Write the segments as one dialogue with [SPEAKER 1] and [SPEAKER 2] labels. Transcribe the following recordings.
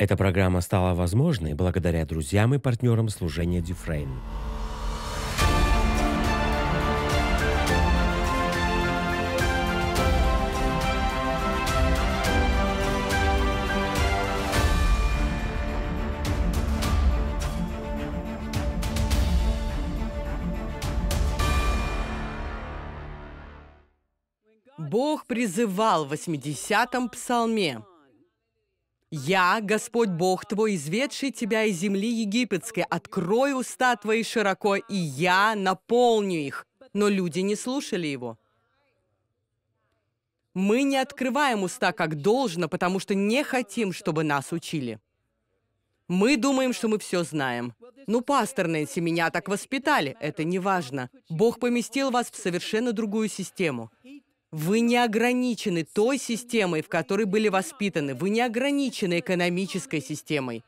[SPEAKER 1] Эта программа стала возможной благодаря друзьям и партнерам служения Дюфрейн. Бог призывал в 80-м псалме – «Я, Господь Бог твой, изведший тебя из земли египетской, открой уста твои широко, и я наполню их». Но люди не слушали его. Мы не открываем уста как должно, потому что не хотим, чтобы нас учили. Мы думаем, что мы все знаем. Ну, пастор Нэнси, меня так воспитали. Это не важно. Бог поместил вас в совершенно другую систему. Вы не ограничены той системой, в которой были воспитаны. Вы не ограничены экономической системой.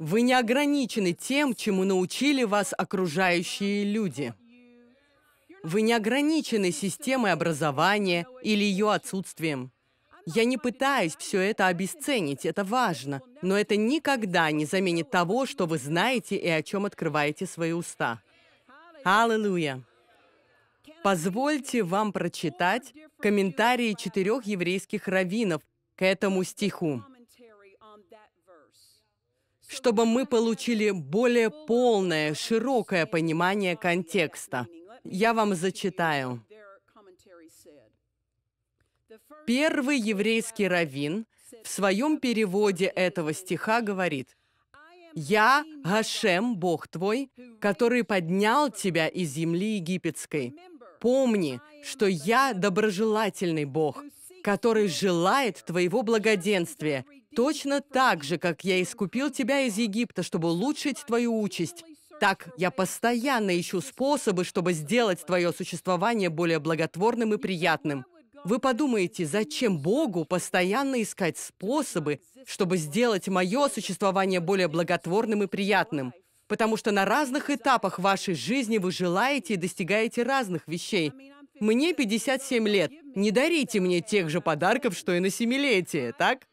[SPEAKER 1] Вы не ограничены тем, чему научили вас окружающие люди. Вы не ограничены системой образования или ее отсутствием. Я не пытаюсь все это обесценить, это важно, но это никогда не заменит того, что вы знаете и о чем открываете свои уста. Аллилуйя! Позвольте вам прочитать комментарии четырех еврейских раввинов к этому стиху, чтобы мы получили более полное, широкое понимание контекста. Я вам зачитаю. Первый еврейский раввин в своем переводе этого стиха говорит, «Я Гашем, Бог твой, который поднял тебя из земли египетской» помни, что я доброжелательный Бог, который желает твоего благоденствия, точно так же, как я искупил тебя из Египта, чтобы улучшить твою участь. Так я постоянно ищу способы, чтобы сделать твое существование более благотворным и приятным. Вы подумаете, зачем Богу постоянно искать способы, чтобы сделать мое существование более благотворным и приятным? потому что на разных этапах вашей жизни вы желаете и достигаете разных вещей. Мне 57 лет. Не дарите мне тех же подарков, что и на семилетие, так?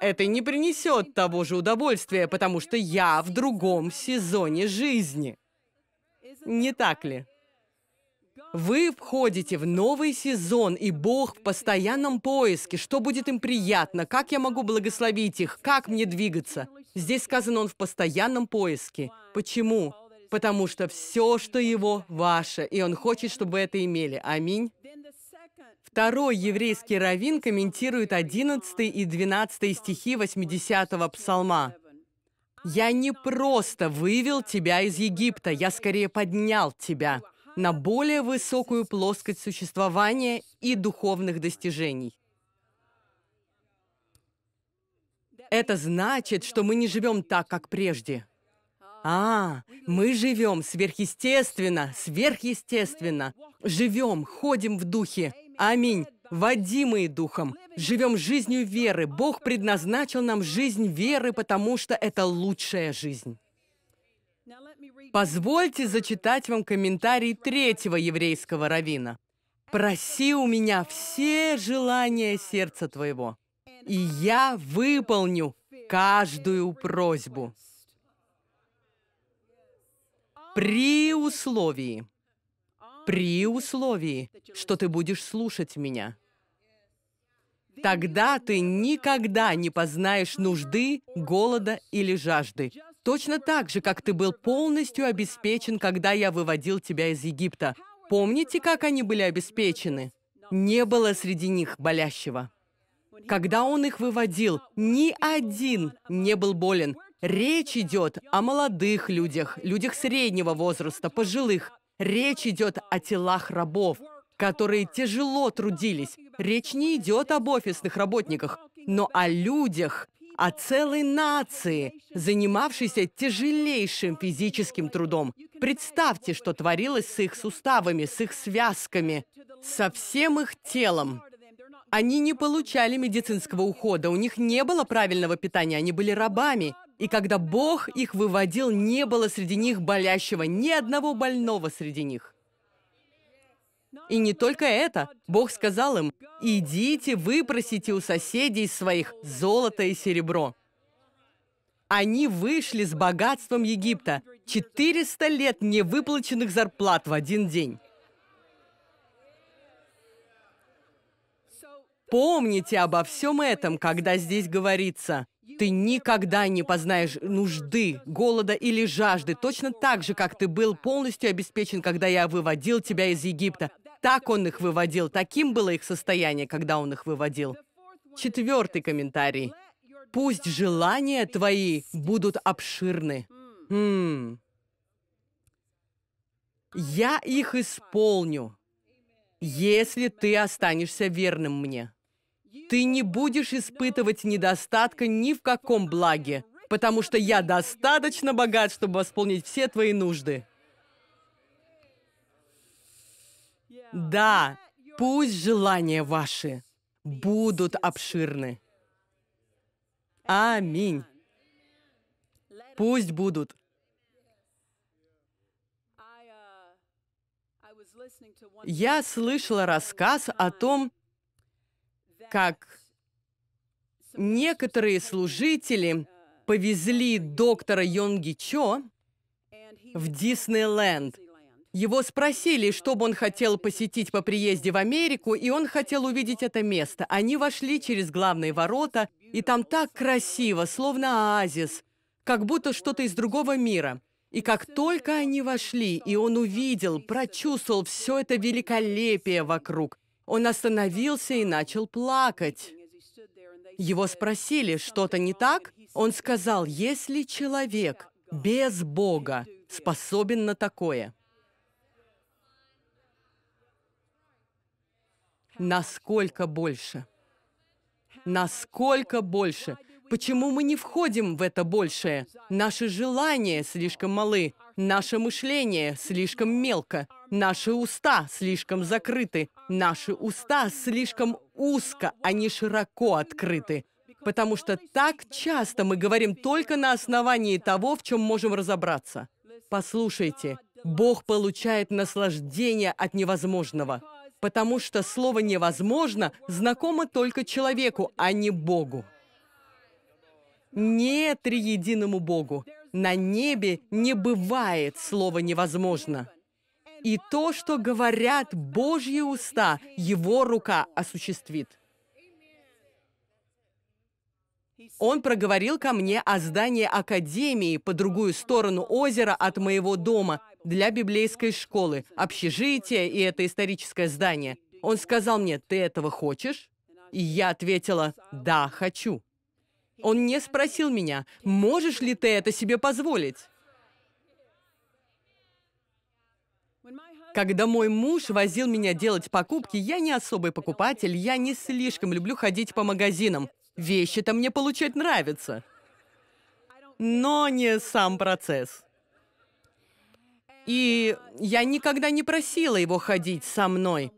[SPEAKER 1] Это не принесет того же удовольствия, потому что я в другом сезоне жизни. Не так ли? Вы входите в новый сезон, и Бог в постоянном поиске. Что будет им приятно? Как я могу благословить их? Как мне двигаться? Здесь сказано, он в постоянном поиске. Почему? Потому что все, что его, ваше, и он хочет, чтобы это имели. Аминь. Второй еврейский раввин комментирует 11 и 12 стихи 80-го псалма. «Я не просто вывел тебя из Египта, я скорее поднял тебя» на более высокую плоскость существования и духовных достижений. Это значит, что мы не живем так, как прежде. А, мы живем сверхъестественно, сверхъестественно. Живем, ходим в духе. Аминь. Водимые духом. Живем жизнью веры. Бог предназначил нам жизнь веры, потому что это лучшая жизнь. Позвольте зачитать вам комментарий третьего еврейского равина. «Проси у меня все желания сердца твоего» и я выполню каждую просьбу. При условии, при условии, что ты будешь слушать меня. Тогда ты никогда не познаешь нужды, голода или жажды. Точно так же, как ты был полностью обеспечен, когда я выводил тебя из Египта. Помните, как они были обеспечены? Не было среди них болящего. Когда он их выводил, ни один не был болен. Речь идет о молодых людях, людях среднего возраста, пожилых. Речь идет о телах рабов, которые тяжело трудились. Речь не идет об офисных работниках, но о людях, о целой нации, занимавшейся тяжелейшим физическим трудом. Представьте, что творилось с их суставами, с их связками, со всем их телом. Они не получали медицинского ухода, у них не было правильного питания, они были рабами. И когда Бог их выводил, не было среди них болящего, ни одного больного среди них. И не только это. Бог сказал им, идите, выпросите у соседей своих золото и серебро. Они вышли с богатством Египта. 400 лет невыплаченных зарплат в один день. Помните обо всем этом, когда здесь говорится. Ты никогда не познаешь нужды, голода или жажды, точно так же, как ты был полностью обеспечен, когда я выводил тебя из Египта. Так он их выводил, таким было их состояние, когда он их выводил. Четвертый комментарий. Пусть желания твои будут обширны. М Я их исполню, если ты останешься верным мне. Ты не будешь испытывать недостатка ни в каком благе, потому что я достаточно богат, чтобы восполнить все твои нужды. Да, пусть желания ваши будут обширны. Аминь. Пусть будут. Я слышала рассказ о том, как некоторые служители повезли доктора Йонги Чо в Диснейленд. Его спросили, что бы он хотел посетить по приезде в Америку, и он хотел увидеть это место. Они вошли через главные ворота, и там так красиво, словно оазис, как будто что-то из другого мира. И как только они вошли, и он увидел, прочувствовал все это великолепие вокруг, он остановился и начал плакать. Его спросили, что-то не так? Он сказал, если человек без Бога способен на такое, насколько больше? Насколько больше? Почему мы не входим в это большее? Наши желания слишком малы, наше мышление слишком мелко, наши уста слишком закрыты, наши уста слишком узко, они а широко открыты. Потому что так часто мы говорим только на основании того, в чем можем разобраться. Послушайте, Бог получает наслаждение от невозможного, потому что слово «невозможно» знакомо только человеку, а не Богу не триединому Богу. На небе не бывает слова «невозможно». И то, что говорят Божьи уста, Его рука осуществит. Он проговорил ко мне о здании Академии по другую сторону озера от моего дома для библейской школы, общежития и это историческое здание. Он сказал мне, «Ты этого хочешь?» И я ответила, «Да, хочу». Он не спросил меня, можешь ли ты это себе позволить. Когда мой муж возил меня делать покупки, я не особый покупатель, я не слишком люблю ходить по магазинам. Вещи-то мне получать нравится. Но не сам процесс. И я никогда не просила его ходить со мной.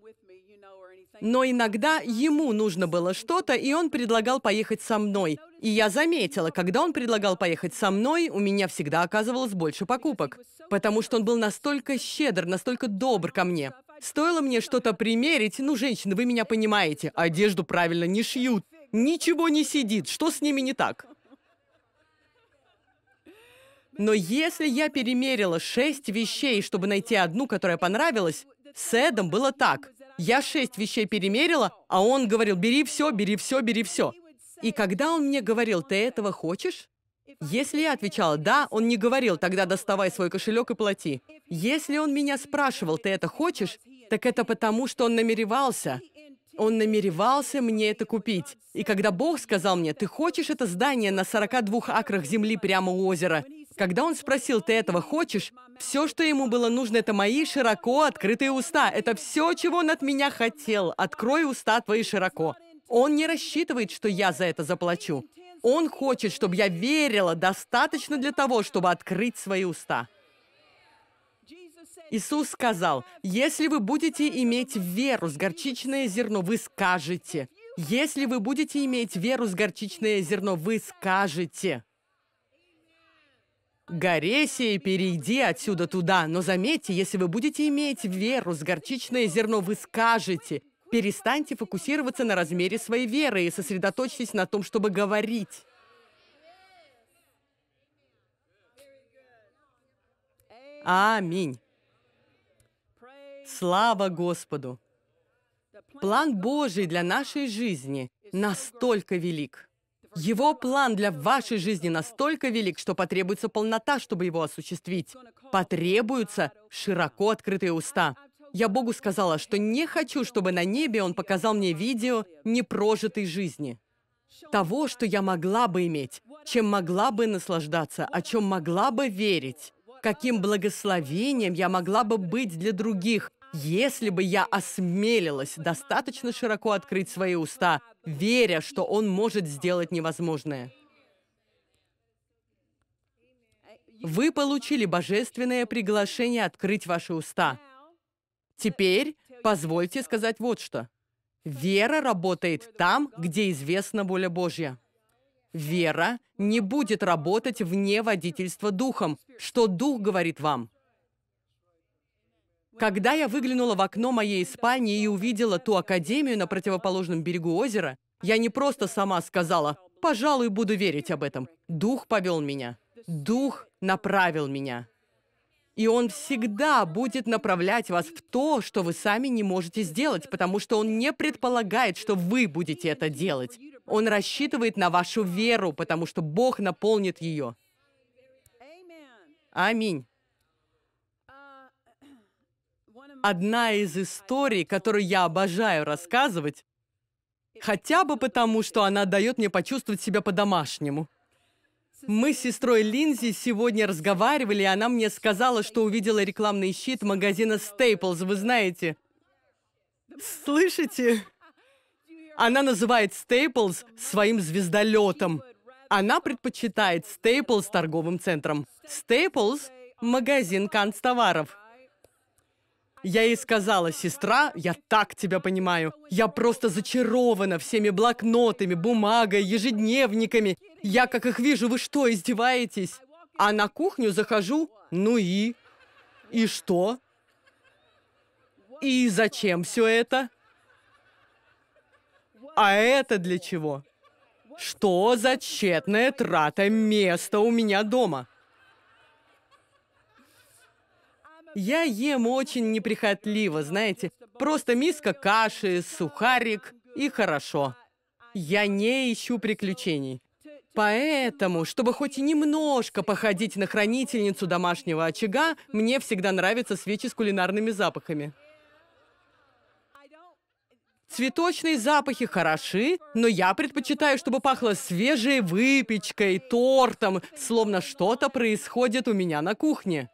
[SPEAKER 1] Но иногда ему нужно было что-то, и он предлагал поехать со мной. И я заметила, когда он предлагал поехать со мной, у меня всегда оказывалось больше покупок, потому что он был настолько щедр, настолько добр ко мне. Стоило мне что-то примерить, ну, женщины, вы меня понимаете, одежду правильно не шьют, ничего не сидит, что с ними не так? Но если я перемерила шесть вещей, чтобы найти одну, которая понравилась, с Эдом было так. Я шесть вещей перемерила, а он говорил, бери все, бери все, бери все. И когда он мне говорил, ты этого хочешь? Если я отвечала «да», он не говорил, тогда доставай свой кошелек и плати. Если он меня спрашивал, ты это хочешь, так это потому, что он намеревался. Он намеревался мне это купить. И когда Бог сказал мне, ты хочешь это здание на 42 акрах земли прямо у озера, когда он спросил, ты этого хочешь, все, что ему было нужно, это мои широко открытые уста. Это все, чего он от меня хотел. Открой уста твои широко. Он не рассчитывает, что я за это заплачу. Он хочет, чтобы я верила достаточно для того, чтобы открыть свои уста. Иисус сказал, «Если вы будете иметь веру с горчичное зерно, вы скажете». Если вы будете иметь веру с горчичное зерно, вы скажете. «Горе сей, перейди отсюда туда». Но заметьте, если вы будете иметь веру с горчичное зерно, вы скажете – Перестаньте фокусироваться на размере своей веры и сосредоточьтесь на том, чтобы говорить. Аминь. Слава Господу! План Божий для нашей жизни настолько велик. Его план для вашей жизни настолько велик, что потребуется полнота, чтобы его осуществить. Потребуются широко открытые уста. Я Богу сказала, что не хочу, чтобы на небе Он показал мне видео непрожитой жизни. Того, что я могла бы иметь, чем могла бы наслаждаться, о чем могла бы верить, каким благословением я могла бы быть для других, если бы я осмелилась достаточно широко открыть свои уста, веря, что Он может сделать невозможное. Вы получили божественное приглашение открыть ваши уста – Теперь позвольте сказать вот что. Вера работает там, где известна воля Божья. Вера не будет работать вне водительства Духом, что Дух говорит вам. Когда я выглянула в окно моей спальни и увидела ту академию на противоположном берегу озера, я не просто сама сказала «пожалуй, буду верить об этом». Дух повел меня. Дух направил меня. И Он всегда будет направлять вас в то, что вы сами не можете сделать, потому что Он не предполагает, что вы будете это делать. Он рассчитывает на вашу веру, потому что Бог наполнит ее. Аминь. Одна из историй, которую я обожаю рассказывать, хотя бы потому, что она дает мне почувствовать себя по-домашнему – мы с сестрой Линзи сегодня разговаривали, и она мне сказала, что увидела рекламный щит магазина Staples, вы знаете. Слышите? Она называет Staples своим звездолетом. Она предпочитает Staples торговым центром. Staples – магазин канцтоваров. Я ей сказала, сестра, я так тебя понимаю. Я просто зачарована всеми блокнотами, бумагой, ежедневниками. Я как их вижу, вы что, издеваетесь? А на кухню захожу, ну и? И что? И зачем все это? А это для чего? Что за тщетная трата места у меня дома? Я ем очень неприхотливо, знаете. Просто миска каши, сухарик и хорошо. Я не ищу приключений. Поэтому, чтобы хоть немножко походить на хранительницу домашнего очага, мне всегда нравятся свечи с кулинарными запахами. Цветочные запахи хороши, но я предпочитаю, чтобы пахло свежей выпечкой, тортом, словно что-то происходит у меня на кухне.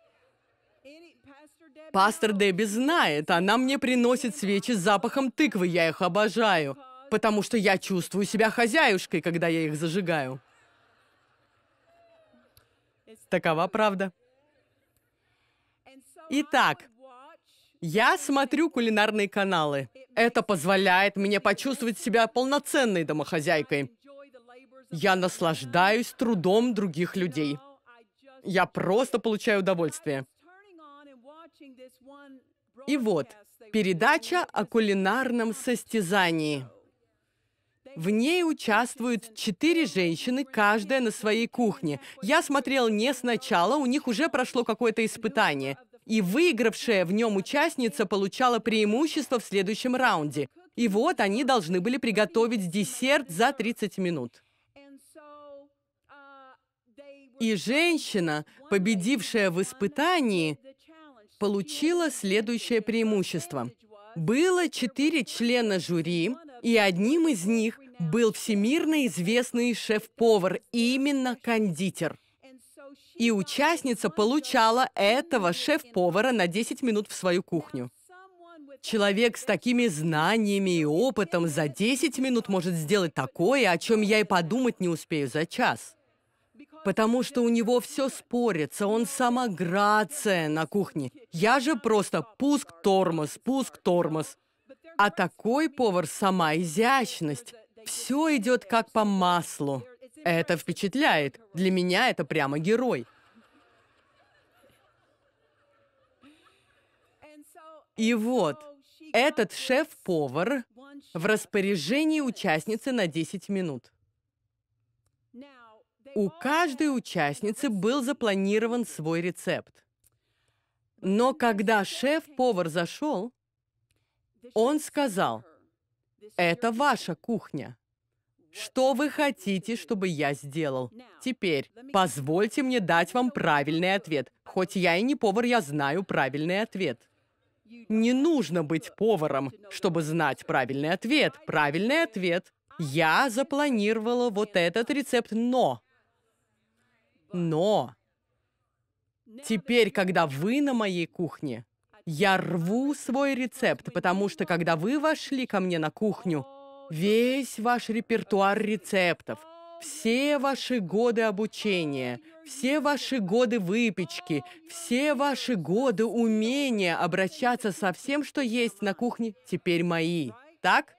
[SPEAKER 1] Пастор Дебби знает, она мне приносит свечи с запахом тыквы, я их обожаю, потому что я чувствую себя хозяюшкой, когда я их зажигаю. Такова правда. Итак, я смотрю кулинарные каналы. Это позволяет мне почувствовать себя полноценной домохозяйкой. Я наслаждаюсь трудом других людей. Я просто получаю удовольствие. И вот, передача о кулинарном состязании – в ней участвуют четыре женщины, каждая на своей кухне. Я смотрел не сначала, у них уже прошло какое-то испытание. И выигравшая в нем участница получала преимущество в следующем раунде. И вот они должны были приготовить десерт за 30 минут. И женщина, победившая в испытании, получила следующее преимущество. Было четыре члена жюри, и одним из них был всемирно известный шеф-повар, именно кондитер. И участница получала этого шеф-повара на 10 минут в свою кухню. Человек с такими знаниями и опытом за 10 минут может сделать такое, о чем я и подумать не успею за час. Потому что у него все спорится, он сама грация на кухне. Я же просто пуск-тормоз, пуск-тормоз. А такой повар сама изящность. Все идет как по маслу. Это впечатляет. Для меня это прямо герой. И вот, этот шеф-повар в распоряжении участницы на 10 минут. У каждой участницы был запланирован свой рецепт. Но когда шеф-повар зашел, он сказал, это ваша кухня. Что вы хотите, чтобы я сделал? Теперь, позвольте мне дать вам правильный ответ. Хоть я и не повар, я знаю правильный ответ. Не нужно быть поваром, чтобы знать правильный ответ. Правильный ответ. Я запланировала вот этот рецепт, но... Но... Теперь, когда вы на моей кухне, я рву свой рецепт, потому что когда вы вошли ко мне на кухню, весь ваш репертуар рецептов, все ваши годы обучения, все ваши годы выпечки, все ваши годы умения обращаться со всем, что есть на кухне, теперь мои. Так?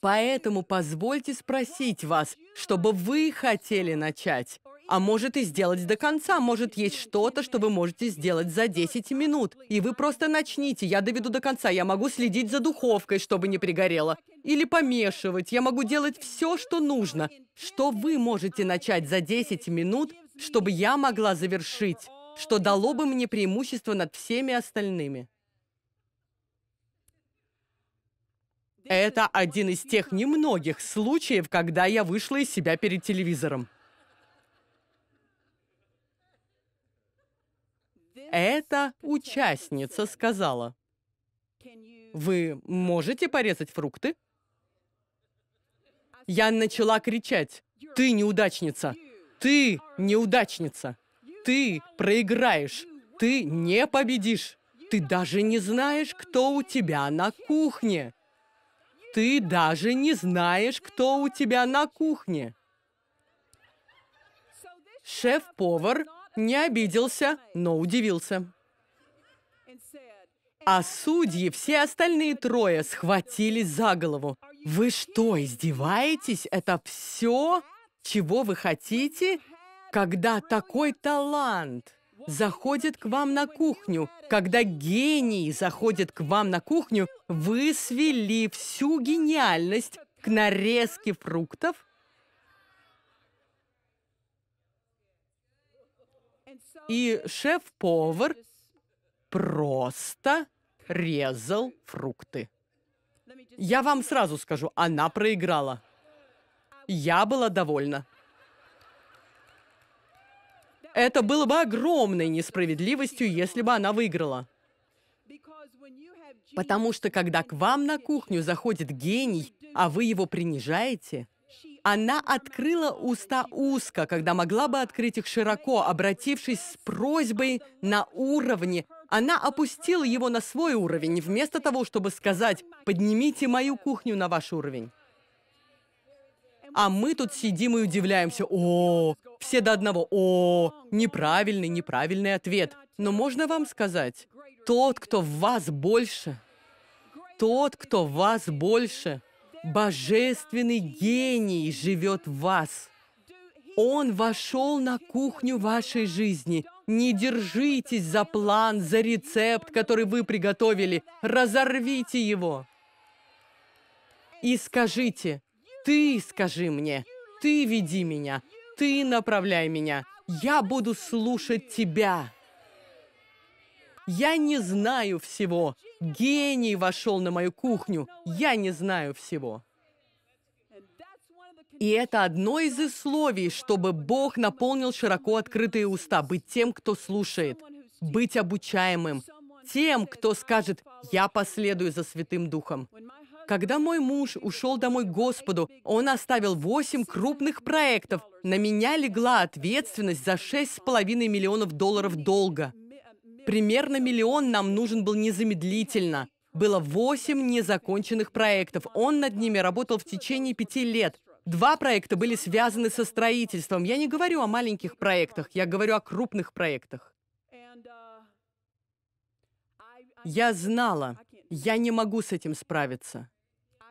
[SPEAKER 1] Поэтому позвольте спросить вас, чтобы вы хотели начать а может и сделать до конца. Может, есть что-то, что вы можете сделать за 10 минут. И вы просто начните. Я доведу до конца. Я могу следить за духовкой, чтобы не пригорело. Или помешивать. Я могу делать все, что нужно. Что вы можете начать за 10 минут, чтобы я могла завершить? Что дало бы мне преимущество над всеми остальными? Это один из тех немногих случаев, когда я вышла из себя перед телевизором. Эта участница сказала. Вы можете порезать фрукты? Я начала кричать. Ты неудачница! Ты неудачница! Ты проиграешь! Ты не победишь! Ты даже не знаешь, кто у тебя на кухне! Ты даже не знаешь, кто у тебя на кухне! Шеф-повар не обиделся, но удивился. А судьи, все остальные трое, схватились за голову. «Вы что, издеваетесь? Это все, чего вы хотите? Когда такой талант заходит к вам на кухню, когда гений заходит к вам на кухню, вы свели всю гениальность к нарезке фруктов, и шеф-повар просто резал фрукты. Я вам сразу скажу, она проиграла. Я была довольна. Это было бы огромной несправедливостью, если бы она выиграла. Потому что когда к вам на кухню заходит гений, а вы его принижаете – она открыла уста узко, когда могла бы открыть их широко, обратившись с просьбой на уровне. Она опустила его на свой уровень, вместо того, чтобы сказать «поднимите мою кухню на ваш уровень». А мы тут сидим и удивляемся. О, все до одного. О, неправильный, неправильный ответ. Но можно вам сказать, тот, кто в вас больше, тот, кто в вас больше – Божественный гений живет в вас. Он вошел на кухню вашей жизни. Не держитесь за план, за рецепт, который вы приготовили. Разорвите его. И скажите, ты скажи мне, ты веди меня, ты направляй меня. Я буду слушать тебя. Я не знаю всего. Гений вошел на мою кухню. Я не знаю всего. И это одно из условий, чтобы Бог наполнил широко открытые уста, быть тем, кто слушает, быть обучаемым, тем, кто скажет «Я последую за Святым Духом». Когда мой муж ушел домой к Господу, он оставил восемь крупных проектов. На меня легла ответственность за шесть с половиной миллионов долларов долга. Примерно миллион нам нужен был незамедлительно. Было восемь незаконченных проектов. Он над ними работал в течение пяти лет. Два проекта были связаны со строительством. Я не говорю о маленьких проектах, я говорю о крупных проектах. Я знала, я не могу с этим справиться.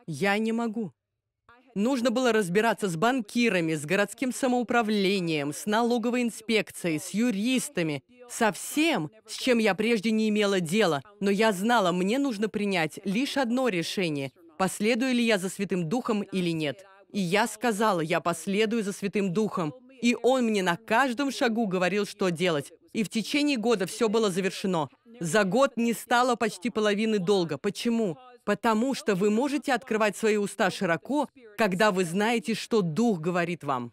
[SPEAKER 1] Я не могу. Нужно было разбираться с банкирами, с городским самоуправлением, с налоговой инспекцией, с юристами, со всем, с чем я прежде не имела дела. Но я знала, мне нужно принять лишь одно решение, последую ли я за Святым Духом или нет. И я сказала, я последую за Святым Духом. И он мне на каждом шагу говорил, что делать. И в течение года все было завершено. За год не стало почти половины долга. Почему? потому что вы можете открывать свои уста широко, когда вы знаете, что Дух говорит вам.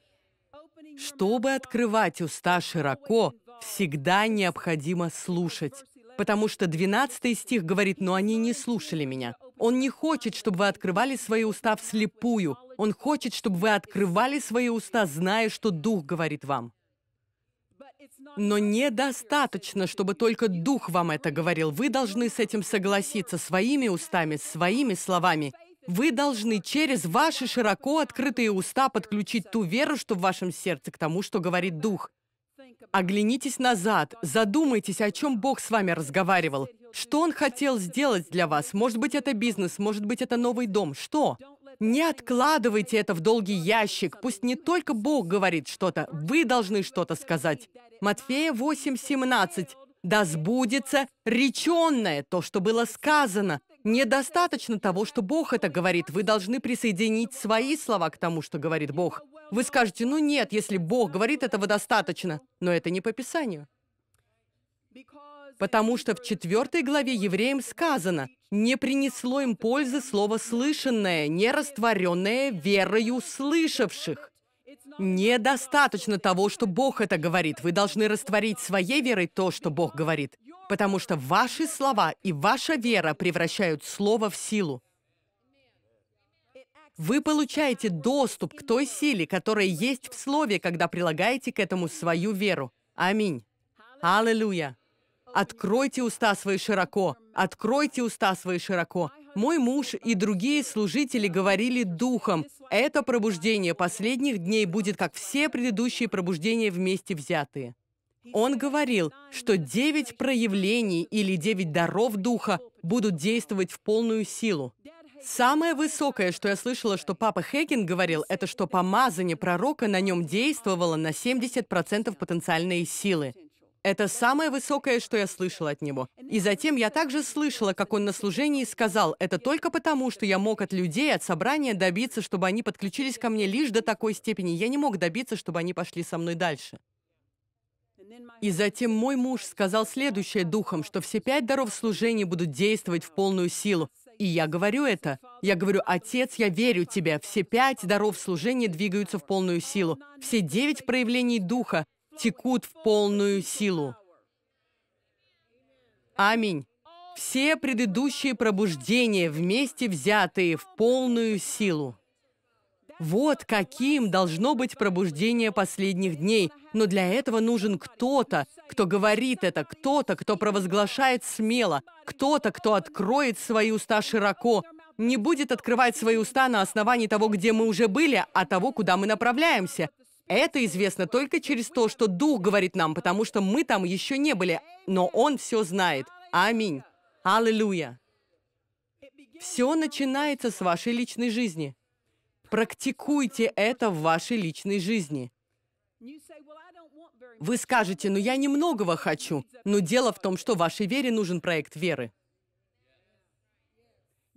[SPEAKER 1] Чтобы открывать уста широко, всегда необходимо слушать, потому что 12 стих говорит, «Но они не слушали меня». Он не хочет, чтобы вы открывали свои уста вслепую. Он хочет, чтобы вы открывали свои уста, зная, что Дух говорит вам. Но недостаточно, чтобы только Дух вам это говорил. Вы должны с этим согласиться своими устами, своими словами. Вы должны через ваши широко открытые уста подключить ту веру, что в вашем сердце, к тому, что говорит Дух. Оглянитесь назад, задумайтесь, о чем Бог с вами разговаривал. Что Он хотел сделать для вас? Может быть, это бизнес, может быть, это новый дом. Что? Не откладывайте это в долгий ящик. Пусть не только Бог говорит что-то, вы должны что-то сказать. Матфея 8:17. Да сбудется реченное, то, что было сказано. Недостаточно того, что Бог это говорит. Вы должны присоединить свои слова к тому, что говорит Бог. Вы скажете, ну нет, если Бог говорит, этого достаточно. Но это не по Писанию. Потому что в 4 главе евреям сказано, «Не принесло им пользы слово слышанное, не растворенное верою слышавших». Недостаточно того, что Бог это говорит. Вы должны растворить своей верой то, что Бог говорит. Потому что ваши слова и ваша вера превращают слово в силу. Вы получаете доступ к той силе, которая есть в Слове, когда прилагаете к этому свою веру. Аминь. Аллилуйя. Откройте уста свои широко, откройте уста свои широко. Мой муж и другие служители говорили духом. Это пробуждение последних дней будет, как все предыдущие пробуждения вместе взятые. Он говорил, что девять проявлений или девять даров духа будут действовать в полную силу. Самое высокое, что я слышала, что папа Хейген говорил, это что помазание пророка на нем действовало на 70% потенциальной силы. Это самое высокое, что я слышал от него. И затем я также слышала, как он на служении сказал, это только потому, что я мог от людей, от собрания добиться, чтобы они подключились ко мне лишь до такой степени. Я не мог добиться, чтобы они пошли со мной дальше. И затем мой муж сказал следующее духом, что все пять даров служения будут действовать в полную силу. И я говорю это. Я говорю, «Отец, я верю тебе. Все пять даров служения двигаются в полную силу. Все девять проявлений Духа текут в полную силу. Аминь. Все предыдущие пробуждения вместе взятые в полную силу. Вот каким должно быть пробуждение последних дней. Но для этого нужен кто-то, кто говорит это, кто-то, кто провозглашает смело, кто-то, кто откроет свои уста широко, не будет открывать свои уста на основании того, где мы уже были, а того, куда мы направляемся. Это известно только через то, что Дух говорит нам, потому что мы там еще не были, но Он все знает. Аминь. Аллилуйя. Все начинается с вашей личной жизни. Практикуйте это в вашей личной жизни. Вы скажете, ну я немногого хочу, но дело в том, что вашей вере нужен проект веры.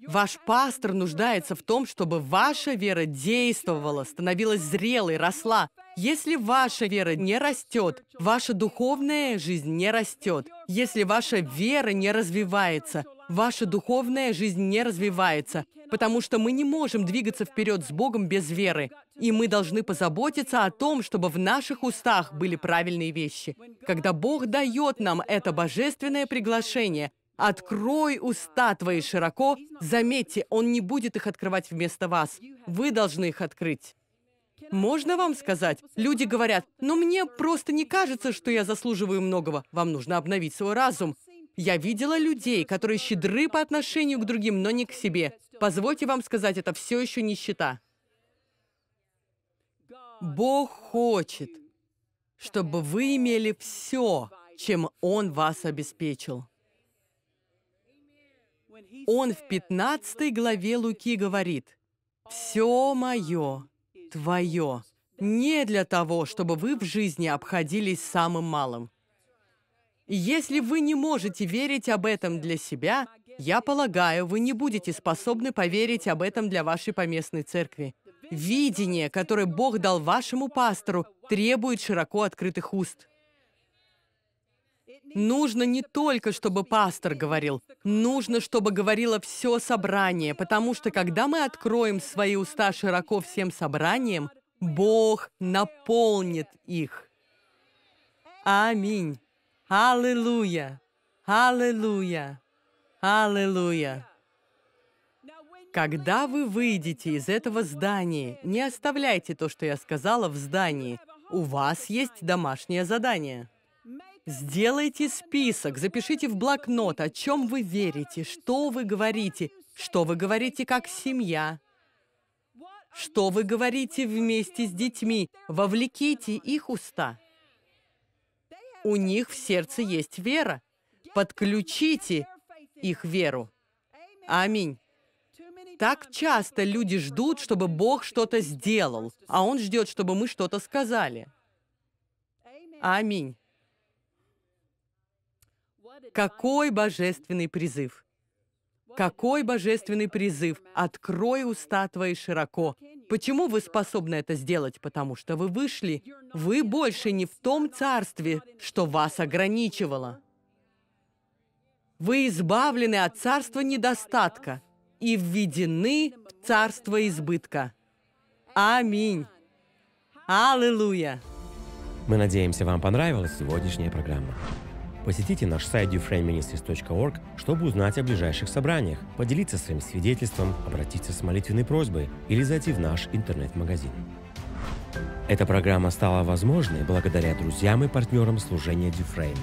[SPEAKER 1] Ваш пастор нуждается в том, чтобы ваша вера действовала, становилась зрелой, росла. Если ваша вера не растет, ваша духовная жизнь не растет. Если ваша вера не развивается, ваша духовная жизнь не развивается, потому что мы не можем двигаться вперед с Богом без веры. И мы должны позаботиться о том, чтобы в наших устах были правильные вещи. Когда Бог дает нам это божественное приглашение, «Открой уста твои широко», заметьте, Он не будет их открывать вместо вас. Вы должны их открыть. Можно вам сказать? Люди говорят, но «Ну, мне просто не кажется, что я заслуживаю многого. Вам нужно обновить свой разум. Я видела людей, которые щедры по отношению к другим, но не к себе. Позвольте вам сказать, это все еще нищета. Бог хочет, чтобы вы имели все, чем Он вас обеспечил. Он в 15 главе Луки говорит, «Все мое твое. Не для того, чтобы вы в жизни обходились самым малым. Если вы не можете верить об этом для себя, я полагаю, вы не будете способны поверить об этом для вашей поместной церкви. Видение, которое Бог дал вашему пастору, требует широко открытых уст. Нужно не только, чтобы пастор говорил, нужно, чтобы говорило все собрание, потому что когда мы откроем свои уста широко всем собранием, Бог наполнит их. Аминь. Аллилуйя. Аллилуйя. Аллилуйя. Когда вы выйдете из этого здания, не оставляйте то, что я сказала, в здании. У вас есть домашнее задание. Сделайте список, запишите в блокнот, о чем вы верите, что вы говорите, что вы говорите как семья, что вы говорите вместе с детьми, вовлеките их уста. У них в сердце есть вера. Подключите их веру. Аминь. Так часто люди ждут, чтобы Бог что-то сделал, а Он ждет, чтобы мы что-то сказали. Аминь. Какой божественный призыв! Какой божественный призыв! Открой уста твои широко. Почему вы способны это сделать? Потому что вы вышли. Вы больше не в том царстве, что вас ограничивало. Вы избавлены от царства недостатка и введены в царство избытка. Аминь. Аллилуйя. Мы надеемся, вам понравилась сегодняшняя программа. Посетите наш сайт youframeministries.org, чтобы узнать о ближайших собраниях, поделиться своим свидетельством, обратиться с молитвенной просьбой или зайти в наш интернет-магазин. Эта программа стала возможной благодаря друзьям и партнерам служения Дюфрейма.